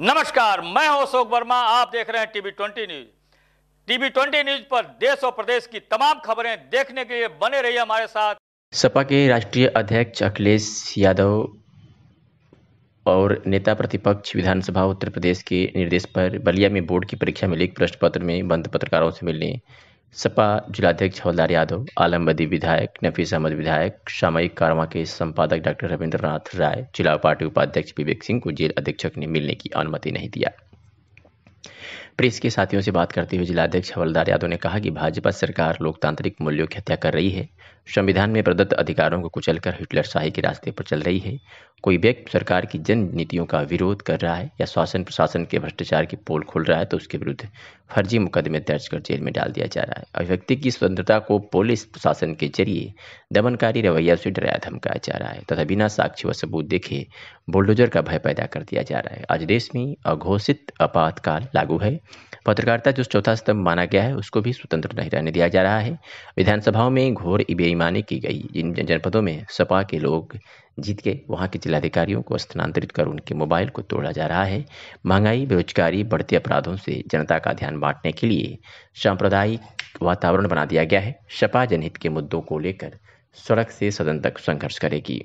नमस्कार मैं हूं अशोक वर्मा आप देख रहे हैं TV twenty news TV twenty news पर देश और प्रदेश की तमाम खबरें देखने के लिए बने रहिए हमारे साथ सपा के राष्ट्रीय अध्यक्ष अखिलेश यादव और नेता प्रतिपक्ष विधानसभा उत्तर प्रदेश के निर्देश पर बलिया में बोर्ड की परीक्षा में लिख प्रश्न पत्र में बंद पत्रकारों से मिलने सपा जिलाध्यक्ष हवलदार यादव आलमबदी विधायक नफीस अहमद विधायक सामयिक कार्रवा के संपादक डॉक्टर रविंद्रनाथ राय जिला पार्टी उपाध्यक्ष विवेक सिंह को जेल अधीक्षक ने मिलने की अनुमति नहीं दिया प्रेस के साथियों से बात करते हुए जिलाध्यक्ष हवलदार यादव ने कहा कि भाजपा सरकार लोकतांत्रिक मूल्यों की हत्या कर रही है संविधान में प्रदत्त अधिकारों को कुचलकर हिटलर शाही के रास्ते पर चल रही है कोई व्यक्ति सरकार की जन नीतियों का विरोध कर रहा है या शासन प्रशासन के भ्रष्टाचार की पोल खोल रहा है तो उसके विरुद्ध फर्जी मुकदमे दर्ज कर जेल में डाल दिया जा रहा है अभिव्यक्ति की स्वतंत्रता को पुलिस प्रशासन के जरिए दमनकारी रवैया से डराया धमकाया जा रहा है तथा बिना साक्ष्य व सबूत देखे बुलडोजर का भय पैदा कर दिया जा रहा है आज देश में अघोषित आपातकाल लागू है पत्रकारिता जो चौथा स्तंभ माना गया है उसको भी स्वतंत्र नहीं रहने दिया जा रहा है विधानसभाओं में घोर बेईमानी की गई जिन जनपदों में सपा के लोग जीत के वहाँ के जिलाधिकारियों को स्थानांतरित कर उनके मोबाइल को तोड़ा जा रहा है महंगाई बेरोजगारी बढ़ते अपराधों से जनता का ध्यान बांटने के लिए सांप्रदायिक वातावरण बना दिया गया है सपा जनहित के मुद्दों को लेकर सड़क से सदन तक संघर्ष करेगी